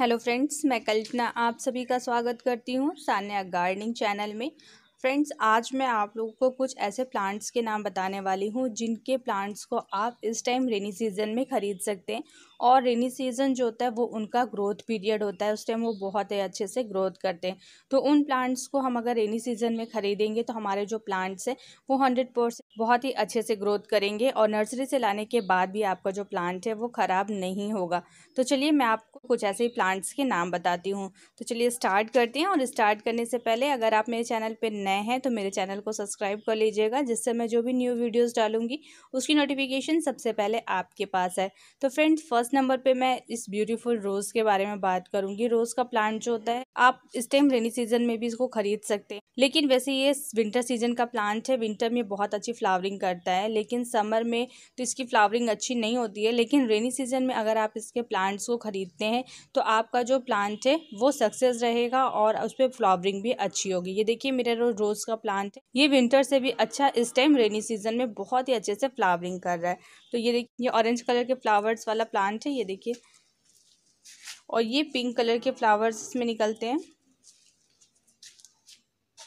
hello friends मैं कल्पना आप सभी का स्वागत करती हूँ सान्या गार्डनिंग चैनल में फ्रेंड्स आज मैं आप लोगों को कुछ ऐसे प्लांट्स के नाम बताने वाली हूँ जिनके प्लांट्स को आप इस टाइम रेनी सीज़न में ख़रीद सकते हैं और रेनी सीज़न जो होता है वो उनका ग्रोथ पीरियड होता है उस टाइम वो बहुत ही अच्छे से ग्रोथ करते हैं तो उन प्लांट्स को हम अगर रेनी सीज़न में ख़रीदेंगे तो हमारे जो प्लांट्स हैं वो हंड्रेड बहुत ही अच्छे से ग्रोथ करेंगे और नर्सरी से लाने के बाद भी आपका जो प्लांट है वो ख़राब नहीं होगा तो चलिए मैं आपको कुछ ऐसे ही प्लांट्स के नाम बताती हूँ तो चलिए स्टार्ट करते हैं और स्टार्ट करने से पहले अगर आप मेरे चैनल पर नए नए हैं तो मेरे चैनल को सब्सक्राइब कर लीजिएगा जिससे मैं जो भी न्यू वीडियोस डालूंगी उसकी नोटिफिकेशन सबसे पहले आपके पास है तो फ्रेंड्स फर्स्ट नंबर पे मैं इस ब्यूटीफुल रोज़ के बारे में बात करूंगी रोज़ का प्लांट जो होता है आप इस टाइम रेनी सीजन में भी इसको खरीद सकते हैं लेकिन वैसे ये विंटर सीजन का प्लांट है विंटर में बहुत अच्छी फ्लावरिंग करता है लेकिन समर में तो इसकी फ्लावरिंग अच्छी नहीं होती है लेकिन रेनी सीजन में अगर आप इसके प्लांट्स को ख़रीदते हैं तो आपका जो प्लांट है वो सक्सेस रहेगा और उस पर फ्लावरिंग भी अच्छी होगी ये देखिए मेरा रोज रोज़ का प्लांट है ये विंटर से भी अच्छा इस टाइम रेनी सीजन में बहुत ही अच्छे से फ्लावरिंग कर रहा है तो ये देखिए ये ऑरेंज कलर के फ्लावर्स वाला प्लांट है ये देखिए और ये पिंक कलर के फ्लावर्स इसमें निकलते हैं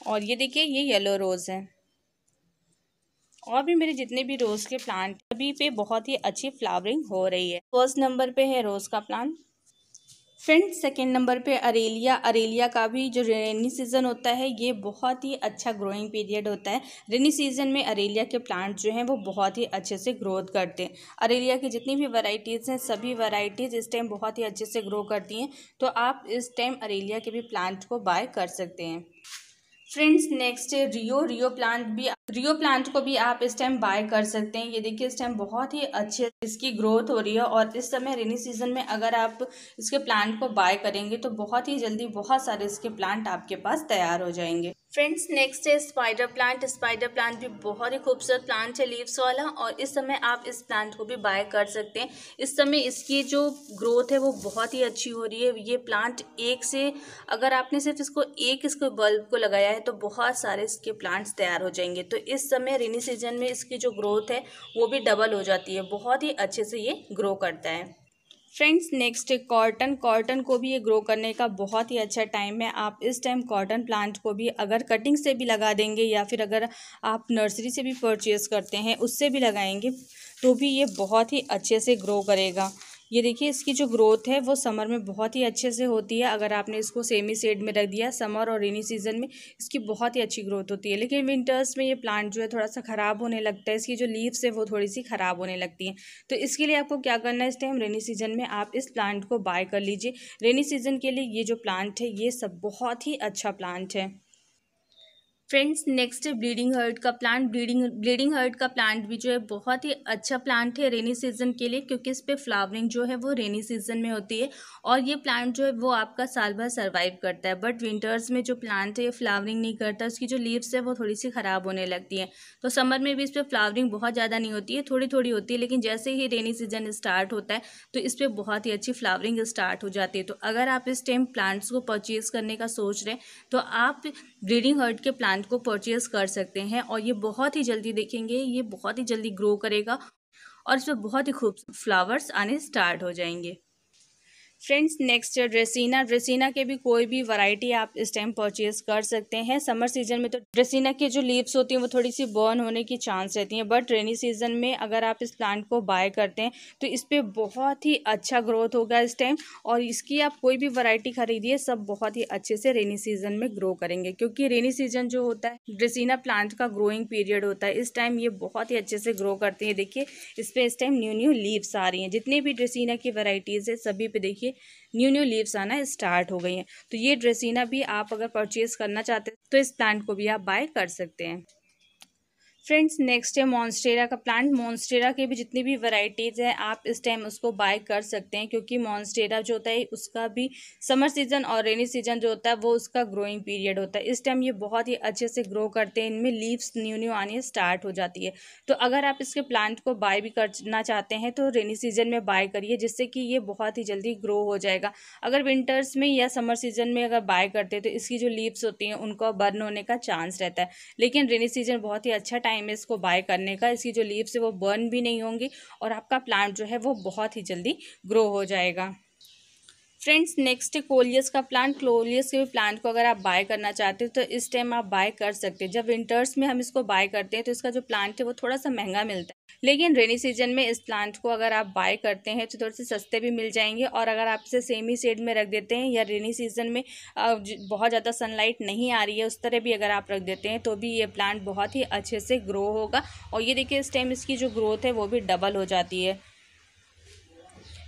और ये देखिए ये येलो रोज़ है और भी मेरे जितने भी रोज़ के प्लांट अभी पे बहुत ही अच्छी फ्लावरिंग हो रही है फर्स्ट नंबर पे है रोज़ का प्लांट फ्रेंड्स सेकेंड नंबर पे अरेलिया अरेलिया का भी जो रेनी सीज़न होता है ये बहुत ही अच्छा ग्रोइंग पीरियड होता है रेनी सीज़न में अरेलिया के प्लांट जो हैं वो बहुत ही अच्छे से ग्रोथ करते हैं अरेलिया की जितनी भी वैरायटीज़ हैं सभी वैरायटीज़ इस टाइम बहुत ही अच्छे से ग्रो करती हैं तो आप इस टाइम अरेलिया के भी प्लांट को बाय कर सकते हैं फ्रेंड्स नेक्स्ट है रियो रियो प्लांट भी रियो प्लांट को भी आप इस टाइम बाय कर सकते हैं ये देखिए इस टाइम बहुत ही अच्छे इसकी ग्रोथ हो रही है और इस समय रेनी सीजन में अगर आप इसके प्लांट को बाय करेंगे तो बहुत ही जल्दी बहुत सारे इसके प्लांट आपके पास तैयार हो जाएंगे फ्रेंड्स नेक्स्ट है स्पाइडर प्लांट स्पाइडर प्लांट भी बहुत ही खूबसूरत प्लांट है लीव्स वाला और इस समय आप इस प्लांट को भी बाय कर सकते हैं इस समय इसकी जो ग्रोथ है वो बहुत ही अच्छी हो रही है ये प्लांट एक से अगर आपने सिर्फ इसको एक इसको बल्ब को लगाया है तो बहुत सारे इसके प्लांट्स तैयार हो जाएंगे तो इस समय रेनी सीजन में इसकी जो ग्रोथ है वो भी डबल हो जाती है बहुत ही अच्छे से ये ग्रो करता है फ्रेंड्स नेक्स्ट कॉटन कॉटन को भी ये ग्रो करने का बहुत ही अच्छा टाइम है आप इस टाइम कॉटन प्लांट को भी अगर कटिंग से भी लगा देंगे या फिर अगर आप नर्सरी से भी परचेज़ करते हैं उससे भी लगाएंगे तो भी ये बहुत ही अच्छे से ग्रो करेगा ये देखिए इसकी जो ग्रोथ है वो समर में बहुत ही अच्छे से होती है अगर आपने इसको सेमी सेड में रख दिया समर और रेनी सीजन में इसकी बहुत ही अच्छी ग्रोथ होती है लेकिन विंटर्स में ये प्लांट जो है थोड़ा सा ख़राब होने लगता है इसकी जो लीव्स है वो थोड़ी सी ख़राब होने लगती हैं तो इसके लिए आपको क्या करना है इस टाइम रेनी सीजन में आप इस प्लांट को बाय कर लीजिए रेनी सीजन के लिए ये जो प्लांट है ये सब बहुत ही अच्छा प्लांट है फ्रेंड्स नेक्स्ट है ब्लीडिंग हर्ट का प्लांट ब्लीडिंग ब्लीडिंग हर्ट का प्लांट भी जो है बहुत ही अच्छा प्लांट है रेनी सीजन के लिए क्योंकि इस पर फ्लावरिंग जो है वो रेनी सीजन में होती है और ये प्लांट जो है वो आपका साल भर सर्वाइव करता है बट विंटर्स में जो प्लांट है ये फ्लावरिंग नहीं करता उसकी जो लीव्स है वो थोड़ी सी ख़राब होने लगती है तो समर में भी इस पर फ्लावरिंग बहुत ज़्यादा नहीं होती है थोड़ी थोड़ी होती है लेकिन जैसे ही रेनी सीजन स्टार्ट होता है तो इस पर बहुत ही अच्छी फ्लावरिंग स्टार्ट हो जाती है तो अगर आप इस टाइम प्लांट्स को परचेज़ करने का सोच रहे हैं तो आप ब्रीडिंग हर्ड के प्लांट को परचेज कर सकते हैं और ये बहुत ही जल्दी देखेंगे ये बहुत ही जल्दी ग्रो करेगा और इसमें बहुत ही खूब फ्लावर्स आने स्टार्ट हो जाएंगे फ्रेंड्स नेक्स्ट ड्रेसिना ड्रेसिना के भी कोई भी वैरायटी आप इस टाइम परचेज कर सकते हैं समर सीजन में तो ड्रेसिना की जो लीव्स होती हैं वो थोड़ी सी बर्न होने की चांस रहती हैं बट रेनी सीजन में अगर आप इस प्लांट को बाय करते हैं तो इस पर बहुत ही अच्छा ग्रोथ होगा इस टाइम और इसकी आप कोई भी वरायटी खरीदिए सब बहुत ही अच्छे से रेनी सीजन में ग्रो करेंगे क्योंकि रेनी सीजन जो होता है ड्रेसिना प्लांट का ग्रोइंग पीरियड होता है इस टाइम ये बहुत ही अच्छे से ग्रो करती है देखिए इस पर इस टाइम न्यू न्यू लीव्स आ रही हैं जितनी भी ड्रेसिना की वराइटीज़ है सभी पे देखिए देखिए न्यू न्यू लीव्स आना स्टार्ट हो गई हैं तो ये ड्रेसिना भी आप अगर परचेज करना चाहते हैं तो इस प्लांट को भी आप बाय कर सकते हैं फ्रेंड्स नेक्स्ट है मॉन्स्टेरा का प्लांट मॉन्स्टेरा के भी जितनी भी वैरायटीज़ हैं आप इस टाइम उसको बाय कर सकते हैं क्योंकि मॉन्स्टेरा जो होता है उसका भी समर सीजन और रेनी सीजन जो होता है वो उसका ग्रोइंग पीरियड होता है इस टाइम ये बहुत ही अच्छे से ग्रो करते हैं इनमें लीव्स न्यू न्यू आनी स्टार्ट हो जाती है तो अगर आप इसके प्लांट को बाय भी करना चाहते हैं तो रेनी सीजन में बाय करिए जिससे कि ये बहुत ही जल्दी ग्रो हो जाएगा अगर विंटर्स में या समर सीजन में अगर बाय करते हैं तो इसकी जो लीव्स होती हैं उनको बर्न होने का चांस रहता है लेकिन रेनी सीजन बहुत ही अच्छा टाइम टाइम है इसको बाय करने का इसकी जो लीव्स है वो बर्न भी नहीं होंगी और आपका प्लांट जो है वो बहुत ही जल्दी ग्रो हो जाएगा फ्रेंड्स नेक्स्ट कोलियस का प्लांट क्लोलियस के भी प्लांट को अगर आप बाय करना चाहते हो तो इस टाइम आप बाय कर सकते हैं जब विंटर्स में हम इसको बाय करते हैं तो इसका जो प्लांट है वो थोड़ा सा महंगा मिलता है लेकिन रेनी सीजन में इस प्लांट को अगर आप बाय करते हैं तो थोड़े से सस्ते भी मिल जाएंगे और अगर आप इसे सेम ही सेड में रख देते हैं या रेनी सीजन में बहुत ज़्यादा सनलाइट नहीं आ रही है उस तरह भी अगर आप रख देते हैं तो भी ये प्लांट बहुत ही अच्छे से ग्रो होगा और ये देखिए इस टाइम इसकी जो ग्रोथ है वो भी डबल हो जाती है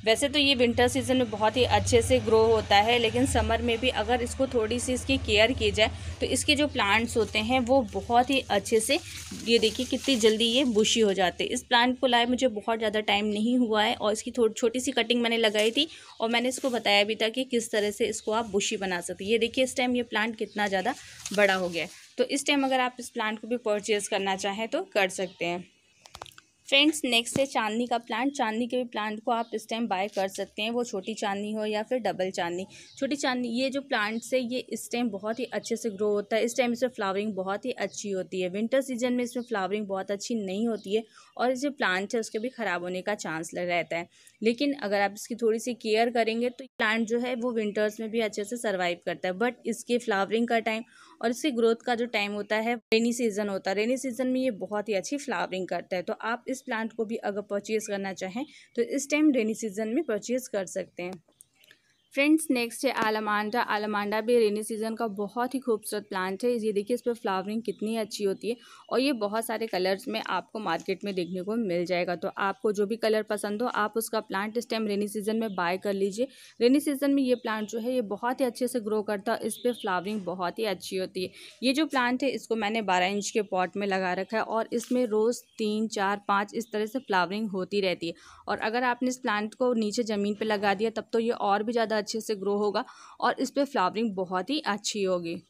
वैसे तो ये विंटर सीज़न में बहुत ही अच्छे से ग्रो होता है लेकिन समर में भी अगर इसको थोड़ी सी इसकी केयर की जाए तो इसके जो प्लांट्स होते हैं वो बहुत ही अच्छे से ये देखिए कितनी जल्दी ये बुशी हो जाते इस प्लांट को लाए मुझे बहुत ज़्यादा टाइम नहीं हुआ है और इसकी थोड़ी छोटी सी कटिंग मैंने लगाई थी और मैंने इसको बताया भी था कि किस तरह से इसको आप बुशी बना सकते ये देखिए इस टाइम ये प्लांट कितना ज़्यादा बड़ा हो गया तो इस टाइम अगर आप इस प्लांट को भी परचेज़ करना चाहें तो कर सकते हैं फ्रेंड्स नेक्स्ट है चांदनी का प्लांट चांदनी के भी प्लांट को आप इस टाइम बाय कर सकते हैं वो छोटी चांदनी हो या फिर डबल चांदनी छोटी चांदनी ये जो प्लांट्स है ये इस टाइम बहुत ही अच्छे से ग्रो होता है इस टाइम इसमें फ्लावरिंग बहुत ही अच्छी होती है विंटर सीजन में इसमें फ्लावरिंग बहुत अच्छी नहीं होती है और जो प्लांट है उसके भी ख़राब होने का चांस लग रहता है लेकिन अगर आप इसकी थोड़ी सी केयर करेंगे तो प्लांट जो है वो विंटर्स में भी अच्छे से सर्वाइव करता है बट इसके फ्लावरिंग का टाइम और इसकी ग्रोथ का जो टाइम होता है रेनी सीजन होता है रेनी सीजन में ये बहुत ही अच्छी फ्लावरिंग करता है तो आप इस प्लांट को भी अगर परचेज़ करना चाहें तो इस टाइम रेनी सीजन में परचेज़ कर सकते हैं फ्रेंड्स नेक्स्ट है आलमांडा आलमांडा भी रेनी सीजन का बहुत ही खूबसूरत प्लांट है ये देखिए इस पर फ्लावरिंग कितनी अच्छी होती है और ये बहुत सारे कलर्स में आपको मार्केट में देखने को मिल जाएगा तो आपको जो भी कलर पसंद हो आप उसका प्लांट इस टाइम रेनी सीजन में बाय कर लीजिए रेनी सीजन में ये प्लांट जो है ये बहुत ही अच्छे से ग्रो करता है इस पर फ्लावरिंग बहुत ही अच्छी होती है ये जो प्लांट है इसको मैंने बारह इंच के पॉट में लगा रखा है और इसमें रोज़ तीन चार पाँच इस तरह से फ्लावरिंग होती रहती है और अगर आपने इस प्लांट को नीचे ज़मीन पर लगा दिया तब तो ये और भी ज़्यादा अच्छे से ग्रो होगा और इस पर फ्लावरिंग बहुत ही अच्छी होगी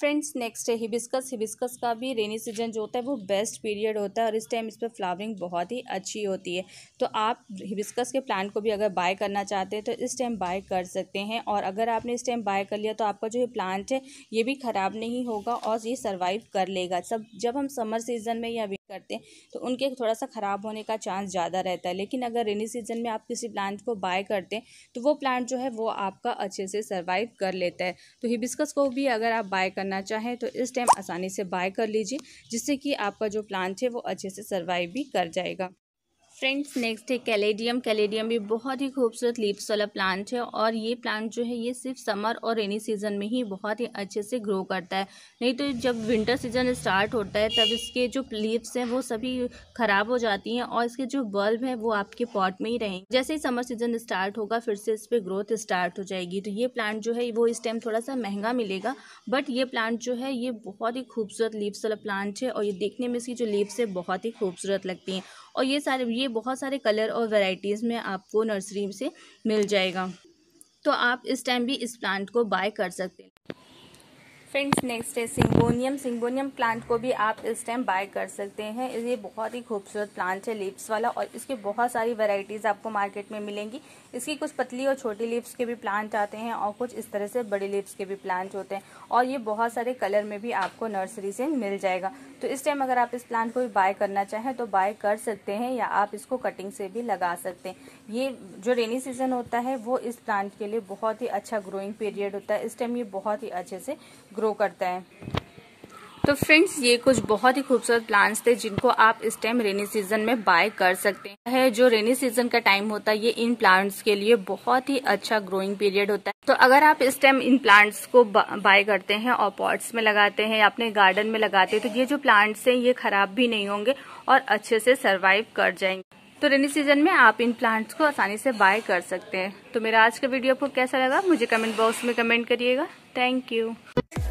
फ्रेंड्स नेक्स्ट है हिबिस्कस हिबिस्कस का भी रेनी सीजन जो होता है वो बेस्ट पीरियड होता है और इस टाइम इस पर फ्लावरिंग बहुत ही अच्छी होती है तो आप हिबिस्कस के प्लांट को भी अगर बाय करना चाहते हैं तो इस टाइम बाय कर सकते हैं और अगर आपने इस टाइम बाय कर लिया तो आपका जो ये प्लांट है ये भी ख़राब नहीं होगा और ये सर्वाइव कर लेगा सब जब हम समर सीज़न में या करते हैं तो उनके थोड़ा सा ख़राब होने का चांस ज़्यादा रहता है लेकिन अगर रेनी सीजन में आप किसी प्लांट को बाय करते हैं तो वो प्लांट जो है वो आपका अच्छे से सर्वाइव कर लेता है तो हिबिस्कस को भी अगर आप बाय करना चाहें तो इस टाइम आसानी से बाय कर लीजिए जिससे कि आपका जो प्लांट है वो अच्छे से सर्वाइव भी कर जाएगा फ्रेंड्स नेक्स्ट है कैलेडियम कैलेडियम भी बहुत ही खूबसूरत लीव्स वाला प्लांट है और ये प्लांट जो है ये सिर्फ समर और रेनी सीजन में ही बहुत ही अच्छे से ग्रो करता है नहीं तो जब विंटर सीजन स्टार्ट होता है तब इसके जो लीव्स हैं वो सभी ख़राब हो जाती हैं और इसके जो बल्ब हैं वो आपके पॉट में ही रहेंगे जैसे ही समर सीजन स्टार्ट होगा फिर से इस पर ग्रोथ स्टार्ट हो जाएगी तो ये प्लांट जो है वो इस टाइम थोड़ा सा महंगा मिलेगा बट ये प्लांट जो है ये बहुत ही खूबसूरत लीव्स वाला प्लांट है और ये देखने में इसकी जो लीव्स है बहुत ही खूबसूरत लगती हैं और ये सारे ये बहुत सारे कलर और वेराइटीज़ में आपको नर्सरी से मिल जाएगा तो आप इस टाइम भी इस प्लांट को बाय कर सकते हैं फ्रेंड्स नेक्स्ट है सिंगोनियम सिंगोनियम प्लांट को भी आप इस टाइम बाय कर सकते हैं ये बहुत ही खूबसूरत प्लांट है लीव्स वाला और इसकी बहुत सारी वेराइटीज़ आपको मार्केट में मिलेंगी इसकी कुछ पतली और छोटी लीव्स के भी प्लांट आते हैं और कुछ इस तरह से बड़े लीव्स के भी प्लांट होते हैं और ये बहुत सारे कलर में भी आपको नर्सरी से मिल जाएगा तो इस टाइम अगर आप इस प्लांट को भी बाय करना चाहें तो बाय कर सकते हैं या आप इसको कटिंग से भी लगा सकते हैं ये जो रेनी सीजन होता है वो इस प्लांट के लिए बहुत ही अच्छा ग्रोइंग पीरियड होता है इस टाइम ये बहुत ही अच्छे से ग्रो करता है तो फ्रेंड्स ये कुछ बहुत ही खूबसूरत प्लांट्स थे जिनको आप इस टाइम रेनी सीजन में बाय कर सकते हैं जो रेनी सीजन का टाइम होता है ये इन प्लांट्स के लिए बहुत ही अच्छा ग्रोइंग पीरियड होता है तो अगर आप इस टाइम इन प्लांट्स को बाय करते हैं और पॉट्स में लगाते हैं अपने गार्डन में लगाते हैं तो ये जो प्लांट्स है ये खराब भी नहीं होंगे और अच्छे से सर्वाइव कर जाएंगे तो रेनी सीजन में आप इन प्लांट्स को आसानी से बाय कर सकते हैं तो मेरा आज का वीडियो आपको कैसा लगा मुझे कमेंट बॉक्स में कमेंट करिएगा थैंक यू